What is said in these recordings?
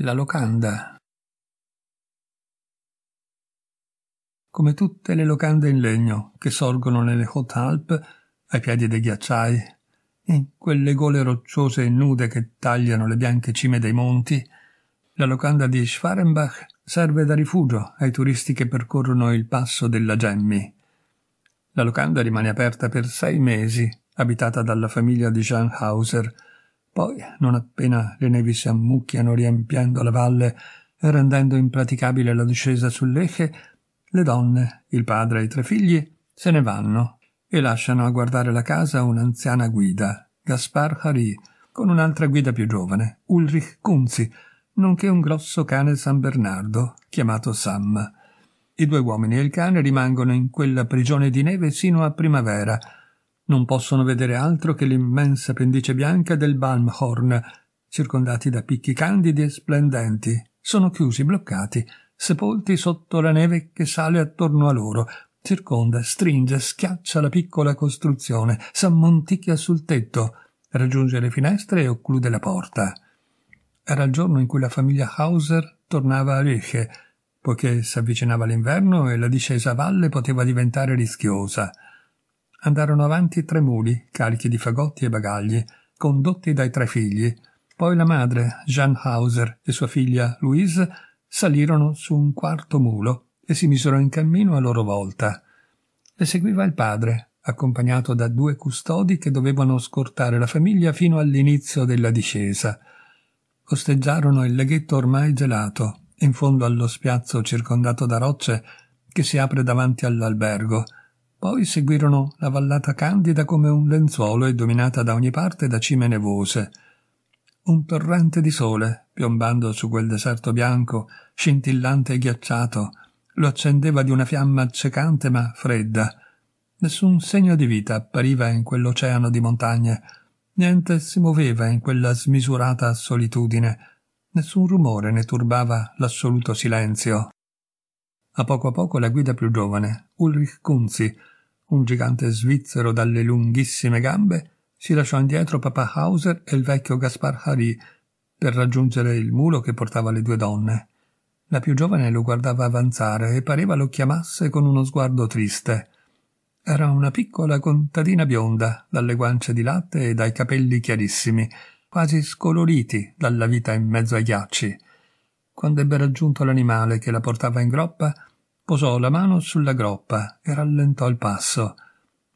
la locanda. Come tutte le locande in legno che sorgono nelle Hot Alp ai piedi dei ghiacciai, in quelle gole rocciose e nude che tagliano le bianche cime dei monti, la locanda di Schwarenbach serve da rifugio ai turisti che percorrono il passo della Gemmi. La locanda rimane aperta per sei mesi, abitata dalla famiglia di Jean Hauser, poi, non appena le nevi si ammucchiano riempiendo la valle e rendendo impraticabile la discesa sull'Eche, le donne, il padre e i tre figli se ne vanno e lasciano a guardare la casa un'anziana guida, Gaspar Harry, con un'altra guida più giovane, Ulrich Kunzi, nonché un grosso cane San Bernardo, chiamato Sam. I due uomini e il cane rimangono in quella prigione di neve sino a primavera, non possono vedere altro che l'immensa pendice bianca del Balmhorn, circondati da picchi candidi e splendenti. Sono chiusi, bloccati, sepolti sotto la neve che sale attorno a loro, circonda, stringe, schiaccia la piccola costruzione, s'ammonticchia sul tetto, raggiunge le finestre e occlude la porta. Era il giorno in cui la famiglia Hauser tornava a Rieche, poiché si avvicinava l'inverno e la discesa a valle poteva diventare rischiosa andarono avanti tre muli, carichi di fagotti e bagagli, condotti dai tre figli. Poi la madre, Jeanne Hauser, e sua figlia Louise salirono su un quarto mulo e si misero in cammino a loro volta. Le seguiva il padre, accompagnato da due custodi che dovevano scortare la famiglia fino all'inizio della discesa. Costeggiarono il laghetto ormai gelato, in fondo allo spiazzo circondato da rocce che si apre davanti all'albergo, poi seguirono la vallata candida come un lenzuolo e dominata da ogni parte da cime nevose. Un torrente di sole, piombando su quel deserto bianco, scintillante e ghiacciato, lo accendeva di una fiamma accecante ma fredda. Nessun segno di vita appariva in quell'oceano di montagne, niente si muoveva in quella smisurata solitudine, nessun rumore ne turbava l'assoluto silenzio a poco a poco la guida più giovane, Ulrich Kunzi, un gigante svizzero dalle lunghissime gambe, si lasciò indietro papà Hauser e il vecchio Gaspar Harry per raggiungere il mulo che portava le due donne. La più giovane lo guardava avanzare e pareva lo chiamasse con uno sguardo triste. Era una piccola contadina bionda, dalle guance di latte e dai capelli chiarissimi, quasi scoloriti dalla vita in mezzo ai ghiacci. Quando ebbe raggiunto l'animale che la portava in groppa, posò la mano sulla groppa e rallentò il passo.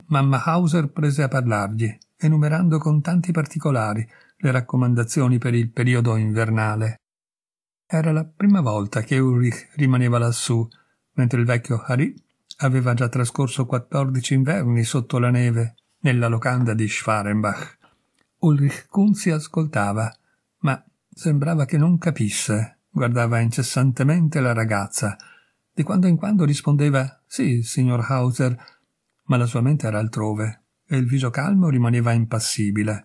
Mamma Hauser prese a parlargli, enumerando con tanti particolari le raccomandazioni per il periodo invernale. Era la prima volta che Ulrich rimaneva lassù, mentre il vecchio Harry aveva già trascorso quattordici inverni sotto la neve nella locanda di Schwarenbach. Ulrich Kunzi ascoltava, ma sembrava che non capisse guardava incessantemente la ragazza. Di quando in quando rispondeva «Sì, signor Hauser», ma la sua mente era altrove e il viso calmo rimaneva impassibile.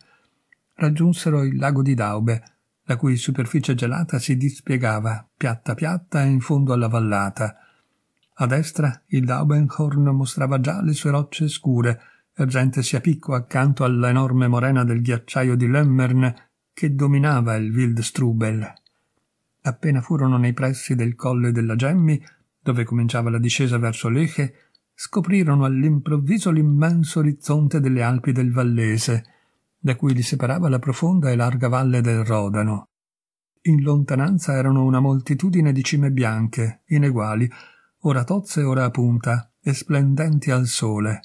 Raggiunsero il lago di Daube, la cui superficie gelata si dispiegava piatta piatta in fondo alla vallata. A destra il Daubenhorn mostrava già le sue rocce scure, ergentesi a picco accanto all'enorme morena del ghiacciaio di Lemmern che dominava il Wildstrubel. Appena furono nei pressi del colle della Gemmi, dove cominciava la discesa verso Leche, scoprirono all'improvviso l'immenso orizzonte delle Alpi del Vallese, da cui li separava la profonda e larga valle del Rodano. In lontananza erano una moltitudine di cime bianche, ineguali, ora tozze ora a punta, e splendenti al sole.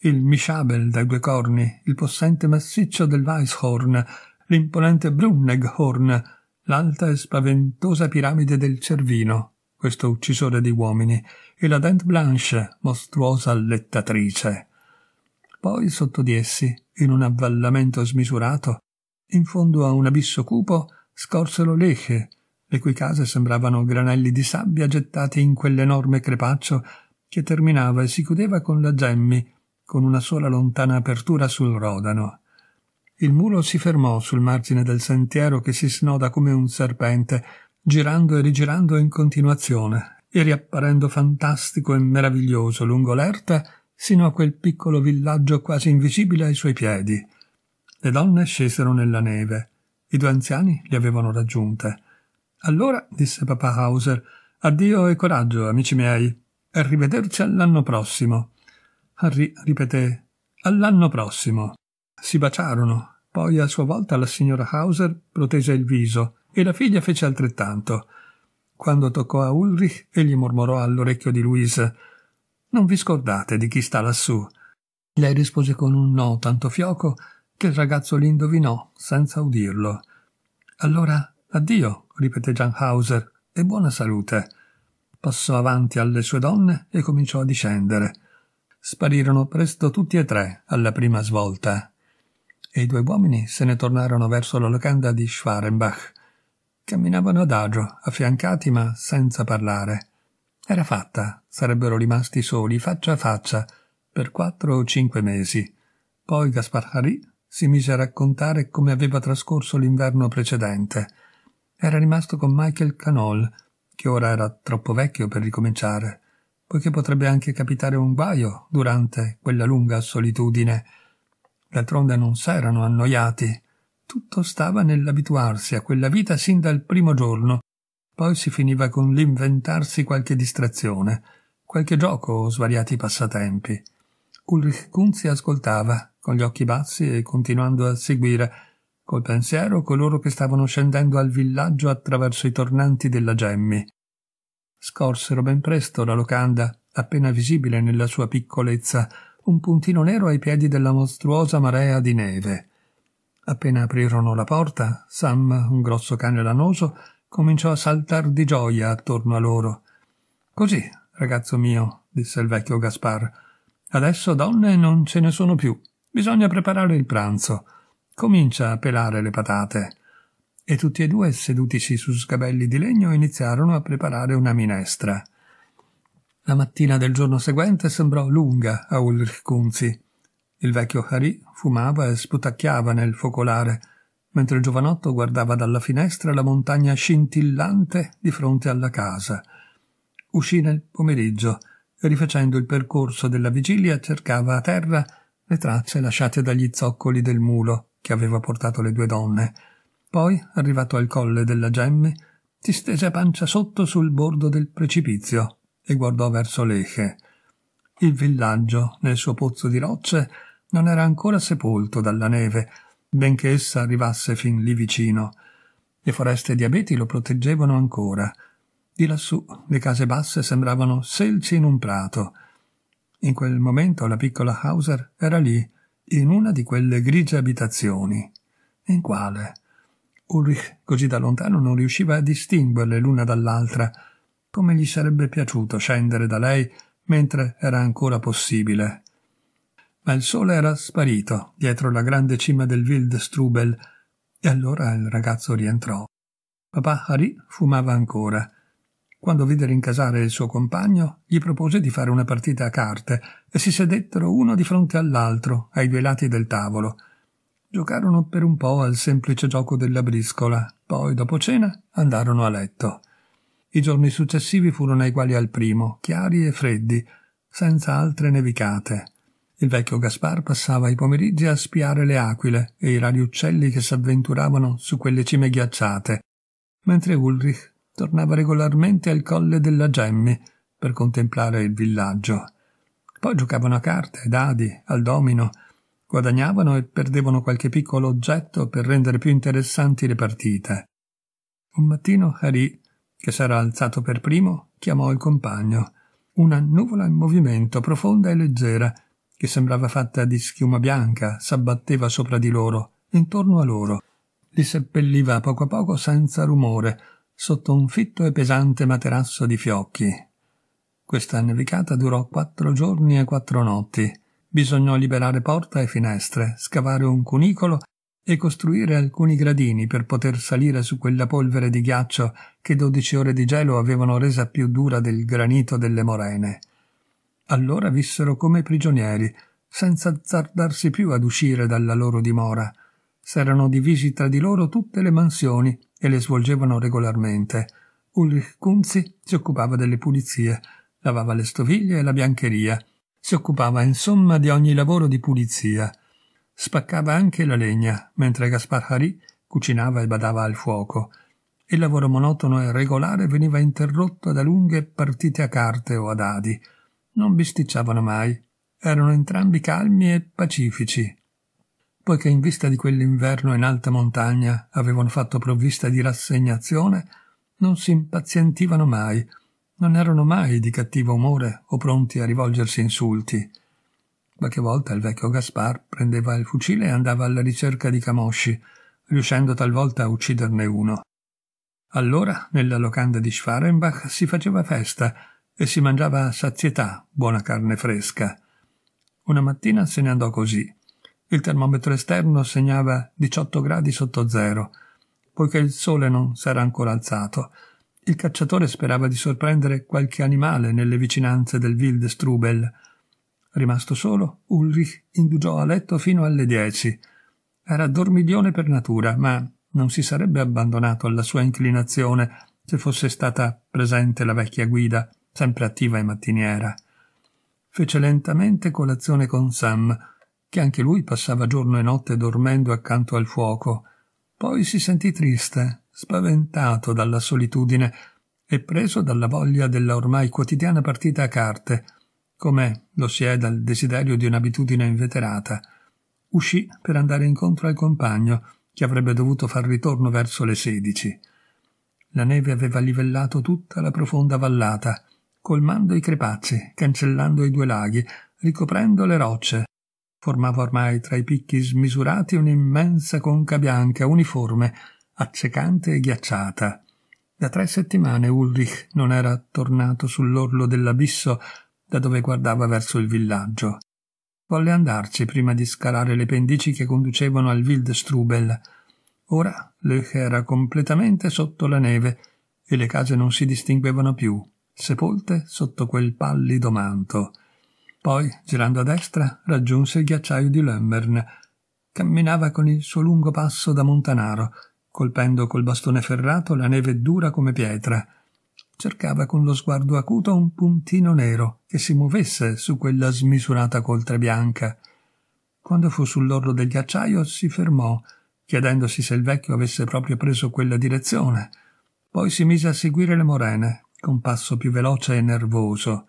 Il Mischabel dai due corni, il possente massiccio del Weisshorn, l'imponente Brunneghorn, l'alta e spaventosa piramide del Cervino, questo uccisore di uomini, e la Dent Blanche, mostruosa allettatrice. Poi sotto di essi, in un avvallamento smisurato, in fondo a un abisso cupo, scorsero Leche, le cui case sembravano granelli di sabbia gettati in quell'enorme crepaccio che terminava e si chiudeva con la Gemmi, con una sola lontana apertura sul Rodano. Il mulo si fermò sul margine del sentiero che si snoda come un serpente, girando e rigirando in continuazione, e riapparendo fantastico e meraviglioso lungo l'erta sino a quel piccolo villaggio quasi invisibile ai suoi piedi. Le donne scesero nella neve. I due anziani li avevano raggiunte. Allora, disse papà Hauser, addio e coraggio, amici miei. Arrivederci all'anno prossimo. Harry ripeté all'anno prossimo. Si baciarono. Poi a sua volta la signora Hauser protese il viso e la figlia fece altrettanto. Quando toccò a Ulrich, egli mormorò all'orecchio di Louise Non vi scordate di chi sta lassù. Lei rispose con un no tanto fioco che il ragazzo li indovinò senza udirlo. Allora addio, ripeté Hauser, e buona salute. Passò avanti alle sue donne e cominciò a discendere. Sparirono presto tutti e tre alla prima svolta e i due uomini se ne tornarono verso la locanda di Schwarenbach. Camminavano adagio, affiancati ma senza parlare. Era fatta, sarebbero rimasti soli, faccia a faccia, per quattro o cinque mesi. Poi Gaspar Harry si mise a raccontare come aveva trascorso l'inverno precedente. Era rimasto con Michael Canol, che ora era troppo vecchio per ricominciare, poiché potrebbe anche capitare un guaio durante quella lunga solitudine D'altronde non s'erano annoiati. Tutto stava nell'abituarsi a quella vita sin dal primo giorno. Poi si finiva con l'inventarsi qualche distrazione, qualche gioco o svariati passatempi. Ulrich Kunzi ascoltava, con gli occhi bassi e continuando a seguire, col pensiero coloro che stavano scendendo al villaggio attraverso i tornanti della Gemmi. Scorsero ben presto la locanda, appena visibile nella sua piccolezza, un puntino nero ai piedi della mostruosa marea di neve. Appena aprirono la porta, Sam, un grosso cane lanoso, cominciò a saltar di gioia attorno a loro. Così, ragazzo mio, disse il vecchio Gaspar, adesso donne non ce ne sono più. Bisogna preparare il pranzo. Comincia a pelare le patate. E tutti e due, sedutisi su sgabelli di legno, iniziarono a preparare una minestra. La mattina del giorno seguente sembrò lunga a Ulrich Kunzi. Il vecchio Harry fumava e sputacchiava nel focolare, mentre il giovanotto guardava dalla finestra la montagna scintillante di fronte alla casa. Uscì nel pomeriggio e rifacendo il percorso della vigilia cercava a terra le tracce lasciate dagli zoccoli del mulo che aveva portato le due donne. Poi, arrivato al colle della Gemme, si stese a pancia sotto sul bordo del precipizio e guardò verso l'Eche. Il villaggio, nel suo pozzo di rocce, non era ancora sepolto dalla neve, benché essa arrivasse fin lì vicino. Le foreste di abeti lo proteggevano ancora. Di lassù le case basse sembravano selci in un prato. In quel momento la piccola Hauser era lì, in una di quelle grigie abitazioni. In quale? Ulrich, così da lontano, non riusciva a distinguerle l'una dall'altra, come gli sarebbe piaciuto scendere da lei mentre era ancora possibile. Ma il sole era sparito dietro la grande cima del Wildstrubel e allora il ragazzo rientrò. Papà Harry fumava ancora. Quando vide rincasare il suo compagno, gli propose di fare una partita a carte e si sedettero uno di fronte all'altro, ai due lati del tavolo. Giocarono per un po' al semplice gioco della briscola, poi dopo cena andarono a letto. I giorni successivi furono uguali al primo, chiari e freddi, senza altre nevicate. Il vecchio Gaspar passava i pomeriggi a spiare le aquile e i rari uccelli che s'avventuravano su quelle cime ghiacciate, mentre Ulrich tornava regolarmente al colle della Gemmi per contemplare il villaggio. Poi giocavano a carte, dadi, al domino, guadagnavano e perdevano qualche piccolo oggetto per rendere più interessanti le partite. Un mattino Harry che s'era alzato per primo, chiamò il compagno. Una nuvola in movimento, profonda e leggera, che sembrava fatta di schiuma bianca, s'abbatteva sopra di loro, intorno a loro. Li seppelliva poco a poco senza rumore, sotto un fitto e pesante materasso di fiocchi. Questa nevicata durò quattro giorni e quattro notti. Bisognò liberare porta e finestre, scavare un cunicolo e costruire alcuni gradini per poter salire su quella polvere di ghiaccio che dodici ore di gelo avevano resa più dura del granito delle morene. Allora vissero come prigionieri, senza azzardarsi più ad uscire dalla loro dimora. S'erano divisi tra di loro tutte le mansioni e le svolgevano regolarmente. Ulrich Kunzi si occupava delle pulizie, lavava le stoviglie e la biancheria. Si occupava insomma di ogni lavoro di pulizia. Spaccava anche la legna, mentre Gaspar Harry cucinava e badava al fuoco. Il lavoro monotono e regolare veniva interrotto da lunghe partite a carte o a dadi. Non bisticciavano mai. Erano entrambi calmi e pacifici, poiché in vista di quell'inverno in alta montagna avevano fatto provvista di rassegnazione, non si impazientivano mai, non erano mai di cattivo umore o pronti a rivolgersi insulti. Qualche volta il vecchio Gaspar prendeva il fucile e andava alla ricerca di camosci, riuscendo talvolta a ucciderne uno. Allora, nella locanda di Schwarenbach si faceva festa e si mangiava a sazietà buona carne fresca. Una mattina se ne andò così. Il termometro esterno segnava 18 gradi sotto zero. Poiché il sole non s'era ancora alzato, il cacciatore sperava di sorprendere qualche animale nelle vicinanze del Strubel. Rimasto solo, Ulrich indugiò a letto fino alle dieci. Era dormiglione per natura, ma non si sarebbe abbandonato alla sua inclinazione se fosse stata presente la vecchia guida, sempre attiva e mattiniera. Fece lentamente colazione con Sam, che anche lui passava giorno e notte dormendo accanto al fuoco. Poi si sentì triste, spaventato dalla solitudine e preso dalla voglia della ormai quotidiana partita a carte, come lo si è dal desiderio di un'abitudine inveterata. Uscì per andare incontro al compagno, che avrebbe dovuto far ritorno verso le sedici. La neve aveva livellato tutta la profonda vallata, colmando i crepacci, cancellando i due laghi, ricoprendo le rocce. Formava ormai tra i picchi smisurati un'immensa conca bianca, uniforme, accecante e ghiacciata. Da tre settimane Ulrich non era tornato sull'orlo dell'abisso da dove guardava verso il villaggio. Volle andarci prima di scalare le pendici che conducevano al Wildstrubel. Ora Lech era completamente sotto la neve e le case non si distinguevano più, sepolte sotto quel pallido manto. Poi, girando a destra, raggiunse il ghiacciaio di Lömmern. Camminava con il suo lungo passo da montanaro, colpendo col bastone ferrato la neve dura come pietra cercava con lo sguardo acuto un puntino nero che si muovesse su quella smisurata coltre bianca. Quando fu sull'orlo del ghiacciaio si fermò, chiedendosi se il vecchio avesse proprio preso quella direzione. Poi si mise a seguire le morene, con passo più veloce e nervoso.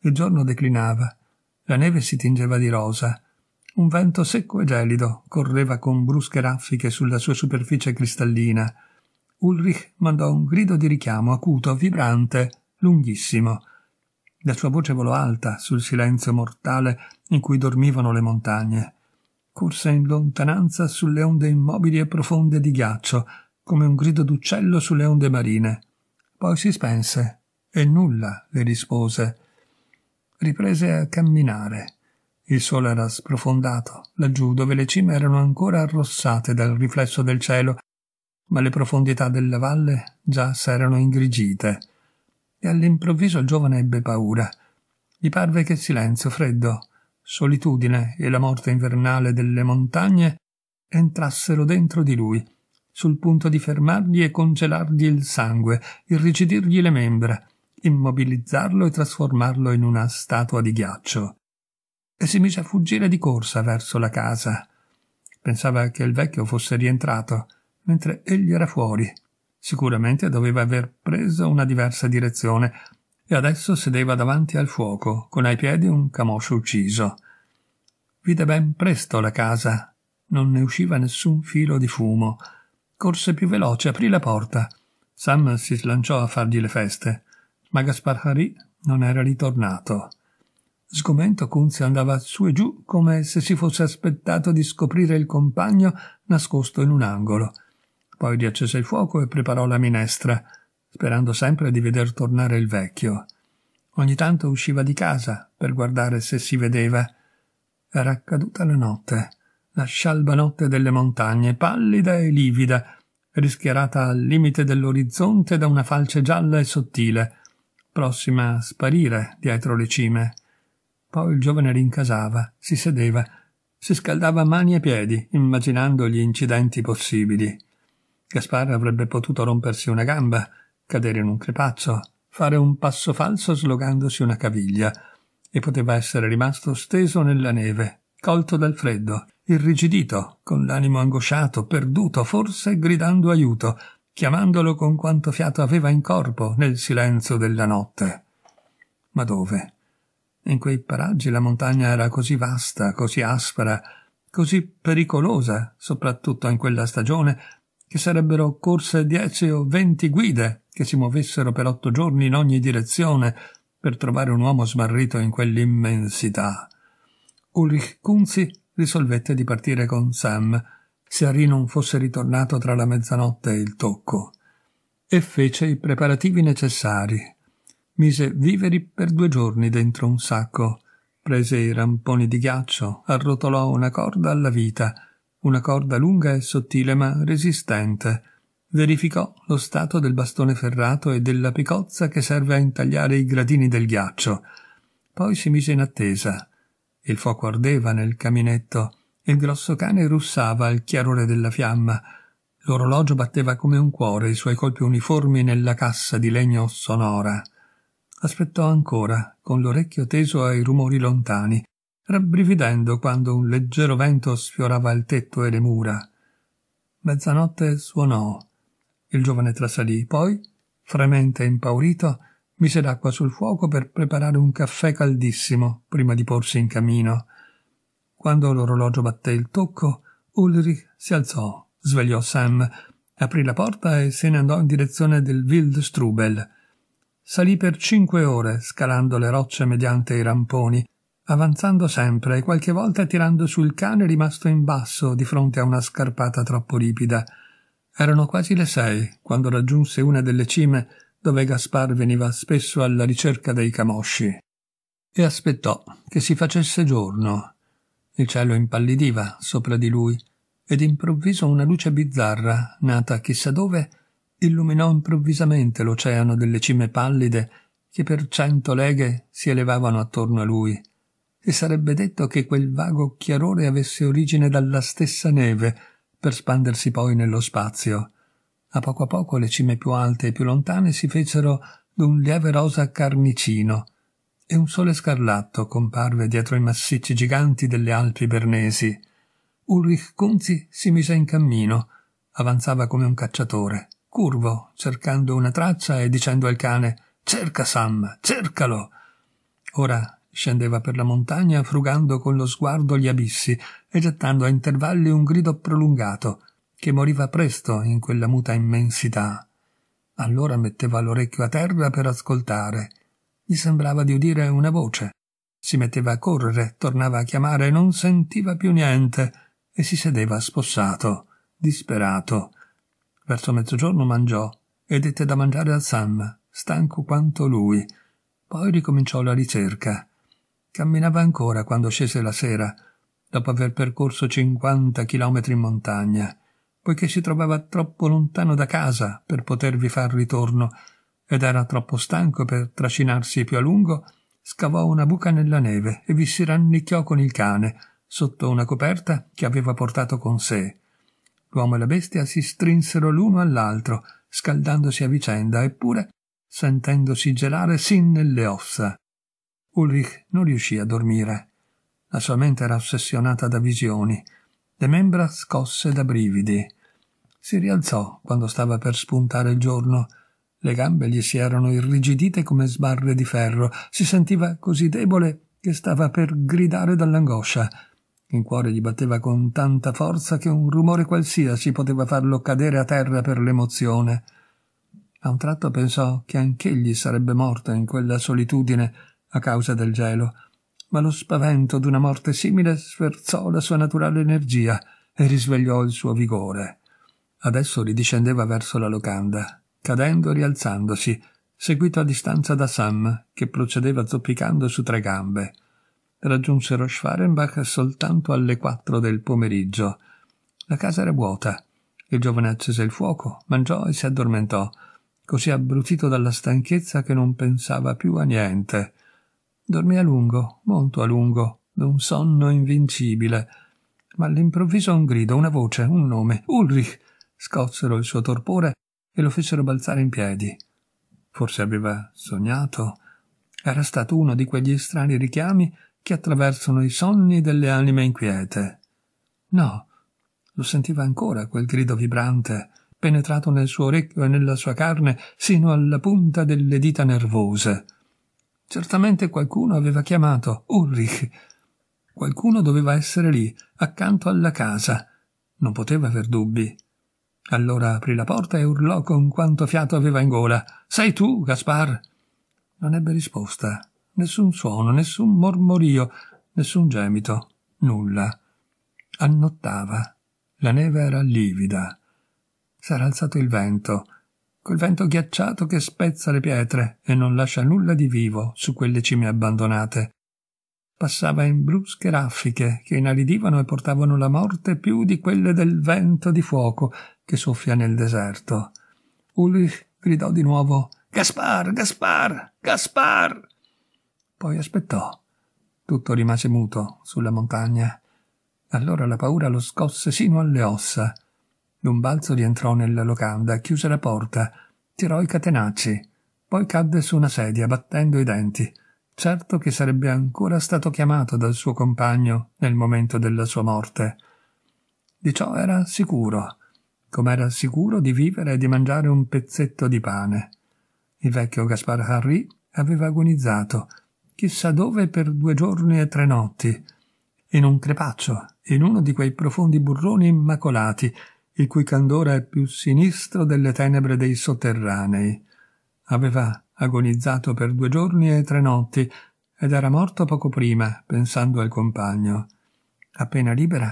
Il giorno declinava, la neve si tingeva di rosa, un vento secco e gelido correva con brusche raffiche sulla sua superficie cristallina, Ulrich mandò un grido di richiamo acuto, vibrante, lunghissimo. La sua voce volò alta sul silenzio mortale in cui dormivano le montagne. Corse in lontananza sulle onde immobili e profonde di ghiaccio, come un grido d'uccello sulle onde marine. Poi si spense e nulla le rispose. Riprese a camminare. Il sole era sprofondato, laggiù dove le cime erano ancora arrossate dal riflesso del cielo ma le profondità della valle già s'erano ingrigite, e all'improvviso il giovane ebbe paura. Gli parve che silenzio freddo, solitudine e la morte invernale delle montagne entrassero dentro di lui, sul punto di fermargli e congelargli il sangue, irrigidirgli le membra, immobilizzarlo e trasformarlo in una statua di ghiaccio. E si mise a fuggire di corsa verso la casa. Pensava che il vecchio fosse rientrato, mentre egli era fuori. Sicuramente doveva aver preso una diversa direzione e adesso sedeva davanti al fuoco, con ai piedi un camoscio ucciso. Vide ben presto la casa. Non ne usciva nessun filo di fumo. Corse più veloce, aprì la porta. Sam si slanciò a fargli le feste, ma Gaspar Harry non era ritornato. Sgomento Kunze andava su e giù come se si fosse aspettato di scoprire il compagno nascosto in un angolo. Poi riaccese il fuoco e preparò la minestra, sperando sempre di veder tornare il vecchio. Ogni tanto usciva di casa per guardare se si vedeva. Era caduta la notte, la scialba notte delle montagne, pallida e livida, rischiarata al limite dell'orizzonte da una falce gialla e sottile, prossima a sparire dietro le cime. Poi il giovane rincasava, si sedeva, si scaldava mani e piedi, immaginando gli incidenti possibili. Gaspar avrebbe potuto rompersi una gamba, cadere in un crepaccio, fare un passo falso slogandosi una caviglia, e poteva essere rimasto steso nella neve, colto dal freddo, irrigidito, con l'animo angosciato, perduto, forse gridando aiuto, chiamandolo con quanto fiato aveva in corpo nel silenzio della notte. Ma dove? In quei paraggi la montagna era così vasta, così aspra, così pericolosa, soprattutto in quella stagione, che sarebbero corse dieci o venti guide che si muovessero per otto giorni in ogni direzione per trovare un uomo smarrito in quell'immensità. Ulrich Kunzi risolvette di partire con Sam, se Harry non fosse ritornato tra la mezzanotte e il tocco, e fece i preparativi necessari. Mise viveri per due giorni dentro un sacco, prese i ramponi di ghiaccio, arrotolò una corda alla vita, una corda lunga e sottile ma resistente. Verificò lo stato del bastone ferrato e della picozza che serve a intagliare i gradini del ghiaccio. Poi si mise in attesa. Il fuoco ardeva nel caminetto, il grosso cane russava al chiarore della fiamma, l'orologio batteva come un cuore i suoi colpi uniformi nella cassa di legno sonora. Aspettò ancora, con l'orecchio teso ai rumori lontani, rabbrividendo quando un leggero vento sfiorava il tetto e le mura. Mezzanotte suonò. Il giovane trasalì, poi, fremente e impaurito, mise l'acqua sul fuoco per preparare un caffè caldissimo prima di porsi in cammino. Quando l'orologio batté il tocco, Ulrich si alzò, svegliò Sam, aprì la porta e se ne andò in direzione del Wildstrubel. Salì per cinque ore, scalando le rocce mediante i ramponi, avanzando sempre e qualche volta tirando sul cane rimasto in basso di fronte a una scarpata troppo ripida. Erano quasi le sei quando raggiunse una delle cime dove Gaspar veniva spesso alla ricerca dei camosci e aspettò che si facesse giorno. Il cielo impallidiva sopra di lui ed improvviso una luce bizzarra, nata chissà dove, illuminò improvvisamente l'oceano delle cime pallide che per cento leghe si elevavano attorno a lui e sarebbe detto che quel vago chiarore avesse origine dalla stessa neve, per spandersi poi nello spazio. A poco a poco le cime più alte e più lontane si fecero d'un lieve rosa carnicino, e un sole scarlatto comparve dietro i massicci giganti delle Alpi Bernesi. Ulrich Kunzi si mise in cammino, avanzava come un cacciatore, curvo, cercando una traccia e dicendo al cane Cerca Sam, cercalo. Ora Scendeva per la montagna frugando con lo sguardo gli abissi e gettando a intervalli un grido prolungato, che moriva presto in quella muta immensità. Allora metteva l'orecchio a terra per ascoltare. Gli sembrava di udire una voce. Si metteva a correre, tornava a chiamare, non sentiva più niente e si sedeva spossato, disperato. Verso mezzogiorno mangiò e dette da mangiare al Sam, stanco quanto lui. Poi ricominciò la ricerca. Camminava ancora quando scese la sera, dopo aver percorso 50 chilometri in montagna, poiché si trovava troppo lontano da casa per potervi far ritorno ed era troppo stanco per trascinarsi più a lungo, scavò una buca nella neve e vi si rannicchiò con il cane sotto una coperta che aveva portato con sé. L'uomo e la bestia si strinsero l'uno all'altro, scaldandosi a vicenda, eppure sentendosi gelare sin nelle ossa. Ulrich non riuscì a dormire. La sua mente era ossessionata da visioni, le membra scosse da brividi. Si rialzò quando stava per spuntare il giorno. Le gambe gli si erano irrigidite come sbarre di ferro. Si sentiva così debole che stava per gridare dall'angoscia. Il cuore gli batteva con tanta forza che un rumore qualsiasi poteva farlo cadere a terra per l'emozione. A un tratto pensò che anch'egli sarebbe morto in quella solitudine a causa del gelo, ma lo spavento d'una morte simile sferzò la sua naturale energia e risvegliò il suo vigore. Adesso ridiscendeva verso la locanda, cadendo e rialzandosi, seguito a distanza da Sam, che procedeva zoppicando su tre gambe. Raggiunsero Schwarenbach soltanto alle quattro del pomeriggio. La casa era vuota. Il giovane accese il fuoco, mangiò e si addormentò, così abbrutito dalla stanchezza che non pensava più a niente. Dormì a lungo, molto a lungo, d'un sonno invincibile. Ma all'improvviso un grido, una voce, un nome, Ulrich, scossero il suo torpore e lo fecero balzare in piedi. Forse aveva sognato. Era stato uno di quegli strani richiami che attraversano i sonni delle anime inquiete. No, lo sentiva ancora quel grido vibrante, penetrato nel suo orecchio e nella sua carne sino alla punta delle dita nervose. Certamente qualcuno aveva chiamato Ulrich. Qualcuno doveva essere lì, accanto alla casa. Non poteva aver dubbi. Allora aprì la porta e urlò con quanto fiato aveva in gola. Sei tu, Gaspar? Non ebbe risposta. Nessun suono, nessun mormorio, nessun gemito, nulla. Annottava. La neve era livida. S'era alzato il vento quel vento ghiacciato che spezza le pietre e non lascia nulla di vivo su quelle cime abbandonate. Passava in brusche raffiche che inalidivano e portavano la morte più di quelle del vento di fuoco che soffia nel deserto. Ulrich gridò di nuovo Gaspar, Gaspar, Gaspar. Poi aspettò. Tutto rimase muto sulla montagna. Allora la paura lo scosse sino alle ossa D'un balzo rientrò nella locanda, chiuse la porta, tirò i catenacci, poi cadde su una sedia, battendo i denti, certo che sarebbe ancora stato chiamato dal suo compagno nel momento della sua morte. Di ciò era sicuro, come era sicuro di vivere e di mangiare un pezzetto di pane. Il vecchio Gaspar Harry aveva agonizzato, chissà dove per due giorni e tre notti, in un crepaccio, in uno di quei profondi burroni immacolati il cui candore è più sinistro delle tenebre dei sotterranei. Aveva agonizzato per due giorni e tre notti ed era morto poco prima, pensando al compagno. Appena libera,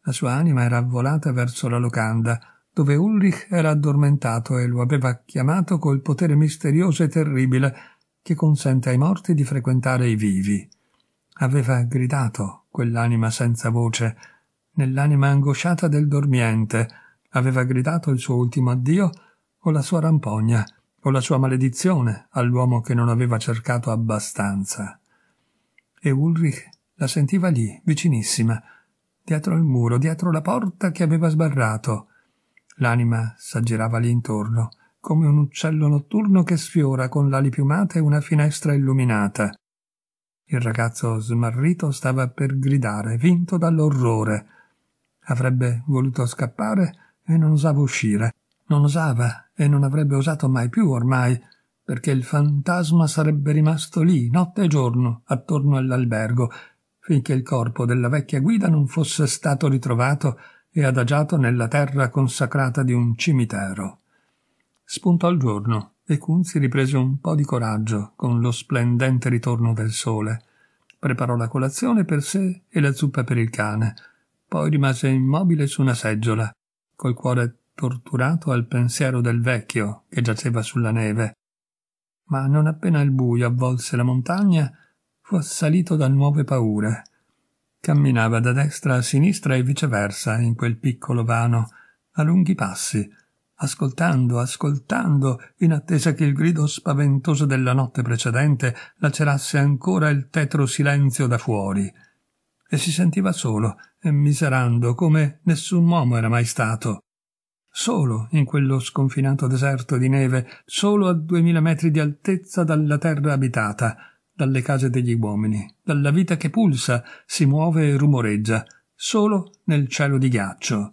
la sua anima era volata verso la locanda, dove Ulrich era addormentato e lo aveva chiamato col potere misterioso e terribile che consente ai morti di frequentare i vivi. Aveva gridato quell'anima senza voce, nell'anima angosciata del dormiente, aveva gridato il suo ultimo addio o la sua rampogna o la sua maledizione all'uomo che non aveva cercato abbastanza. E Ulrich la sentiva lì, vicinissima, dietro al muro, dietro la porta che aveva sbarrato. L'anima s'aggirava lì intorno, come un uccello notturno che sfiora con l'ali piumate una finestra illuminata. Il ragazzo smarrito stava per gridare, vinto dall'orrore. Avrebbe voluto scappare, e non osava uscire. Non osava e non avrebbe osato mai più ormai, perché il fantasma sarebbe rimasto lì, notte e giorno, attorno all'albergo, finché il corpo della vecchia guida non fosse stato ritrovato e adagiato nella terra consacrata di un cimitero. Spuntò il giorno e Kunzi riprese un po' di coraggio con lo splendente ritorno del sole. Preparò la colazione per sé e la zuppa per il cane, poi rimase immobile su una seggiola col cuore torturato al pensiero del vecchio che giaceva sulla neve. Ma non appena il buio avvolse la montagna, fu assalito da nuove paure. Camminava da destra a sinistra e viceversa in quel piccolo vano, a lunghi passi, ascoltando, ascoltando, in attesa che il grido spaventoso della notte precedente lacerasse ancora il tetro silenzio da fuori e si sentiva solo e eh, miserando come nessun uomo era mai stato. Solo in quello sconfinato deserto di neve, solo a duemila metri di altezza dalla terra abitata, dalle case degli uomini, dalla vita che pulsa, si muove e rumoreggia, solo nel cielo di ghiaccio.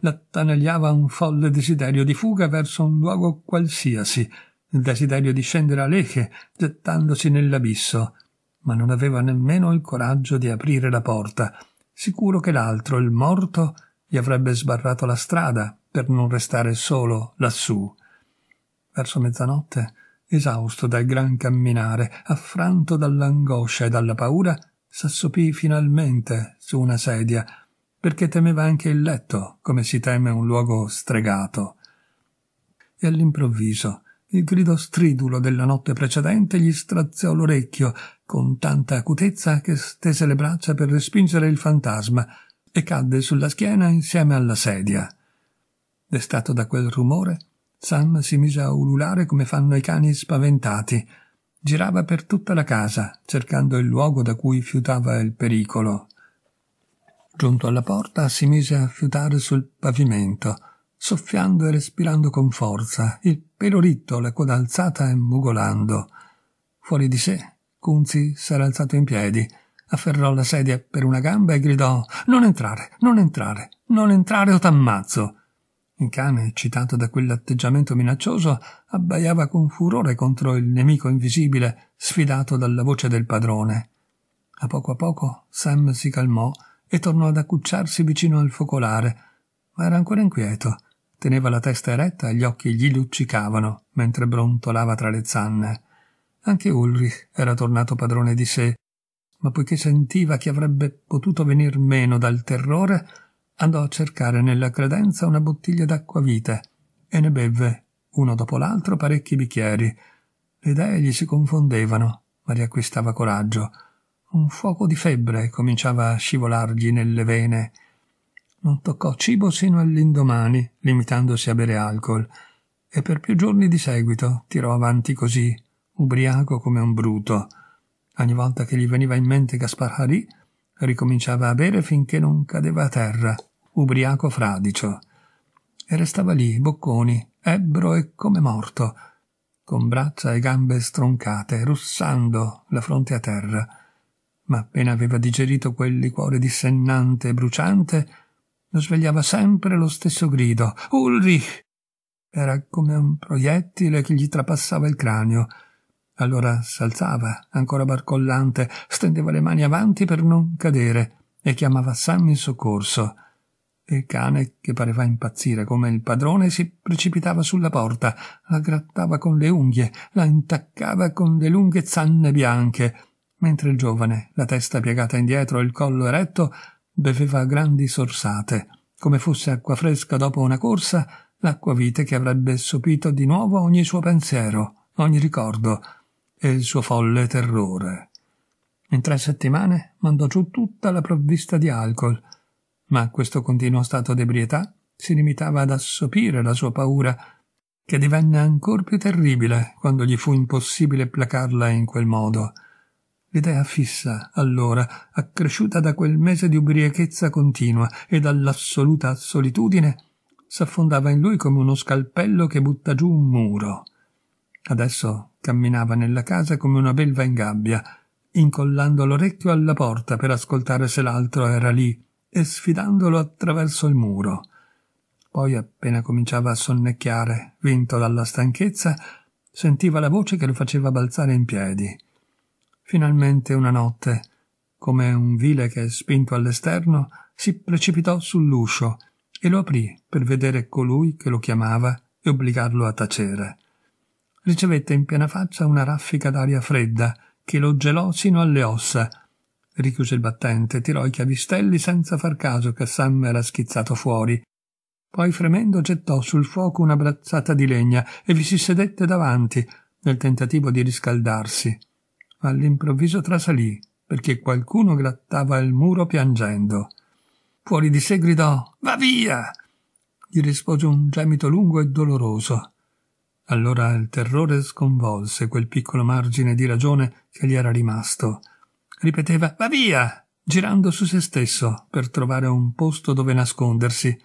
L'attanagliava un folle desiderio di fuga verso un luogo qualsiasi, il desiderio di scendere a leche, gettandosi nell'abisso, ma non aveva nemmeno il coraggio di aprire la porta, sicuro che l'altro, il morto, gli avrebbe sbarrato la strada per non restare solo lassù. Verso mezzanotte, esausto dal gran camminare, affranto dall'angoscia e dalla paura, s'assopì finalmente su una sedia, perché temeva anche il letto, come si teme un luogo stregato. E all'improvviso il grido stridulo della notte precedente gli straziò l'orecchio con tanta acutezza che stese le braccia per respingere il fantasma e cadde sulla schiena insieme alla sedia. Destato da quel rumore, Sam si mise a ululare come fanno i cani spaventati. Girava per tutta la casa, cercando il luogo da cui fiutava il pericolo. Giunto alla porta, si mise a fiutare sul pavimento soffiando e respirando con forza, il pelo ritto, la coda alzata e mugolando. Fuori di sé, Cunzi s'era alzato in piedi, afferrò la sedia per una gamba e gridò «Non entrare, non entrare, non entrare o t'ammazzo!» Il cane, eccitato da quell'atteggiamento minaccioso, abbaiava con furore contro il nemico invisibile, sfidato dalla voce del padrone. A poco a poco Sam si calmò e tornò ad accucciarsi vicino al focolare, ma era ancora inquieto Teneva la testa eretta e gli occhi gli luccicavano mentre brontolava tra le zanne. Anche Ulrich era tornato padrone di sé, ma poiché sentiva che avrebbe potuto venir meno dal terrore, andò a cercare nella credenza una bottiglia d'acquavite e ne bevve, uno dopo l'altro, parecchi bicchieri. Le idee gli si confondevano, ma riacquistava coraggio. Un fuoco di febbre cominciava a scivolargli nelle vene non toccò cibo sino all'indomani, limitandosi a bere alcol, e per più giorni di seguito tirò avanti così, ubriaco come un bruto. Ogni volta che gli veniva in mente Gaspar Harry, ricominciava a bere finché non cadeva a terra, ubriaco fradicio. E restava lì, bocconi, ebbro e come morto, con braccia e gambe stroncate, russando la fronte a terra. Ma appena aveva digerito quel liquore dissennante e bruciante, lo svegliava sempre lo stesso grido Ulrich! Era come un proiettile che gli trapassava il cranio. Allora s'alzava, ancora barcollante, stendeva le mani avanti per non cadere e chiamava Sam in soccorso. Il cane, che pareva impazzire come il padrone, si precipitava sulla porta, la grattava con le unghie, la intaccava con le lunghe zanne bianche, mentre il giovane, la testa piegata indietro e il collo eretto, beveva grandi sorsate, come fosse acqua fresca dopo una corsa, l'acquavite che avrebbe sopito di nuovo ogni suo pensiero, ogni ricordo e il suo folle terrore. In tre settimane mandò giù tutta la provvista di alcol, ma questo continuo stato d'ebrietà si limitava ad assopire la sua paura, che divenne ancor più terribile quando gli fu impossibile placarla in quel modo. L'idea fissa, allora, accresciuta da quel mese di ubriachezza continua e dall'assoluta solitudine, s'affondava in lui come uno scalpello che butta giù un muro. Adesso camminava nella casa come una belva in gabbia, incollando l'orecchio alla porta per ascoltare se l'altro era lì e sfidandolo attraverso il muro. Poi, appena cominciava a sonnecchiare, vinto dalla stanchezza, sentiva la voce che lo faceva balzare in piedi. Finalmente una notte, come un vile che, spinto all'esterno, si precipitò sull'uscio e lo aprì per vedere colui che lo chiamava e obbligarlo a tacere. Ricevette in piena faccia una raffica d'aria fredda che lo gelò sino alle ossa. Richiuse il battente, tirò i chiavistelli senza far caso che Sam era schizzato fuori. Poi fremendo gettò sul fuoco una brazzata di legna e vi si sedette davanti nel tentativo di riscaldarsi all'improvviso trasalì, perché qualcuno grattava il muro piangendo. Fuori di sé gridò Va via! Gli rispose un gemito lungo e doloroso. Allora il terrore sconvolse quel piccolo margine di ragione che gli era rimasto. Ripeteva Va via! girando su se stesso per trovare un posto dove nascondersi.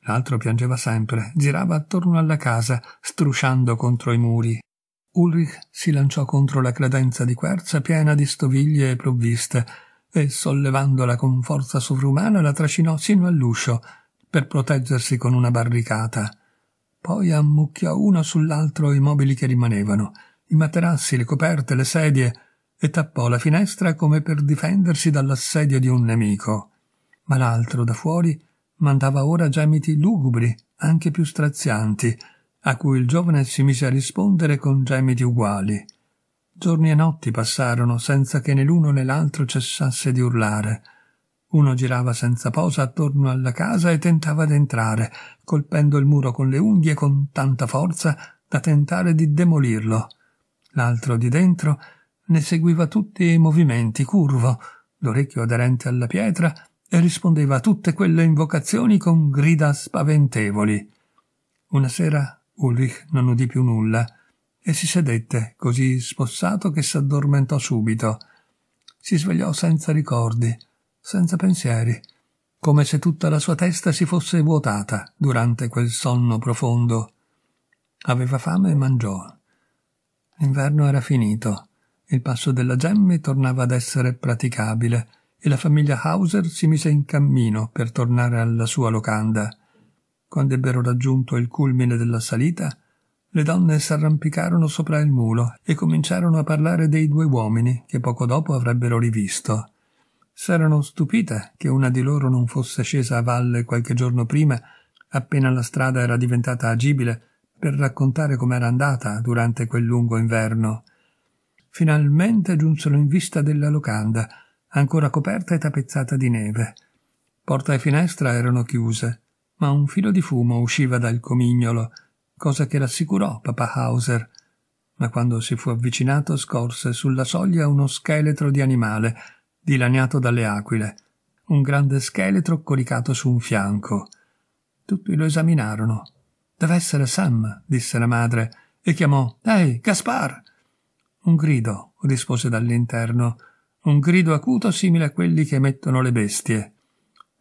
L'altro piangeva sempre, girava attorno alla casa, strusciando contro i muri. Ulrich si lanciò contro la credenza di quercia piena di stoviglie e provviste e, sollevandola con forza sovrumana, la trascinò sino all'uscio per proteggersi con una barricata. Poi ammucchiò uno sull'altro i mobili che rimanevano, i materassi, le coperte, le sedie, e tappò la finestra come per difendersi dall'assedio di un nemico. Ma l'altro da fuori mandava ora gemiti lugubri, anche più strazianti, a cui il giovane si mise a rispondere con gemiti uguali. Giorni e notti passarono senza che né l'uno né l'altro cessasse di urlare. Uno girava senza posa attorno alla casa e tentava d'entrare, colpendo il muro con le unghie con tanta forza da tentare di demolirlo. L'altro di dentro ne seguiva tutti i movimenti, curvo, l'orecchio aderente alla pietra, e rispondeva a tutte quelle invocazioni con grida spaventevoli. Una sera Ulrich non udì più nulla e si sedette, così spossato che s'addormentò subito. Si svegliò senza ricordi, senza pensieri, come se tutta la sua testa si fosse vuotata durante quel sonno profondo. Aveva fame e mangiò. L'inverno era finito, il passo della Gemmi tornava ad essere praticabile e la famiglia Hauser si mise in cammino per tornare alla sua locanda. Quando ebbero raggiunto il culmine della salita, le donne s'arrampicarono sopra il mulo e cominciarono a parlare dei due uomini che poco dopo avrebbero rivisto. S'erano stupite che una di loro non fosse scesa a valle qualche giorno prima, appena la strada era diventata agibile, per raccontare com'era andata durante quel lungo inverno. Finalmente giunsero in vista della locanda, ancora coperta e tappezzata di neve. Porta e finestra erano chiuse, ma un filo di fumo usciva dal comignolo, cosa che rassicurò papà Hauser. Ma quando si fu avvicinato scorse sulla soglia uno scheletro di animale, dilaniato dalle aquile, un grande scheletro coricato su un fianco. Tutti lo esaminarono. Deve essere Sam, disse la madre, e chiamò Ehi, Gaspar! Un grido rispose dall'interno, un grido acuto simile a quelli che emettono le bestie.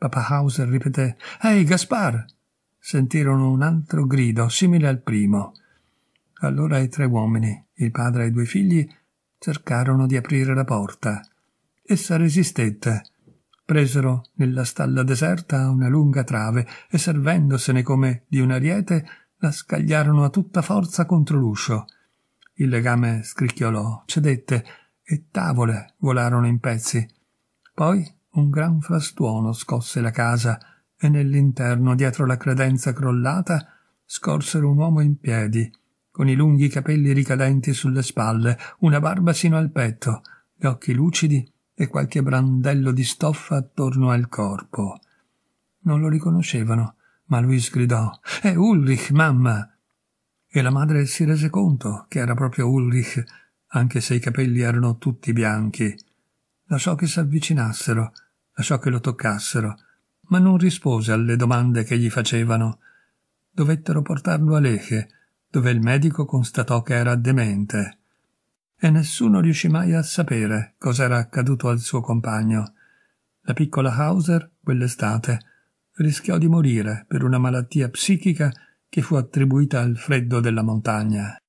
Papa Hauser ripeté Ehi, Gaspar! Sentirono un altro grido, simile al primo. Allora i tre uomini, il padre e i due figli, cercarono di aprire la porta. Essa resistette. Presero nella stalla deserta una lunga trave e servendosene come di un ariete la scagliarono a tutta forza contro l'uscio. Il legame scricchiolò, cedette e tavole volarono in pezzi. Poi un gran frastuono scosse la casa e nell'interno, dietro la credenza crollata, scorsero un uomo in piedi, con i lunghi capelli ricadenti sulle spalle, una barba sino al petto, gli occhi lucidi e qualche brandello di stoffa attorno al corpo. Non lo riconoscevano, ma lui sgridò «È Ulrich, mamma!» E la madre si rese conto che era proprio Ulrich, anche se i capelli erano tutti bianchi lasciò che s'avvicinassero, lasciò che lo toccassero, ma non rispose alle domande che gli facevano. Dovettero portarlo a Leche, dove il medico constatò che era demente. E nessuno riuscì mai a sapere cosa era accaduto al suo compagno. La piccola Hauser, quell'estate, rischiò di morire per una malattia psichica che fu attribuita al freddo della montagna.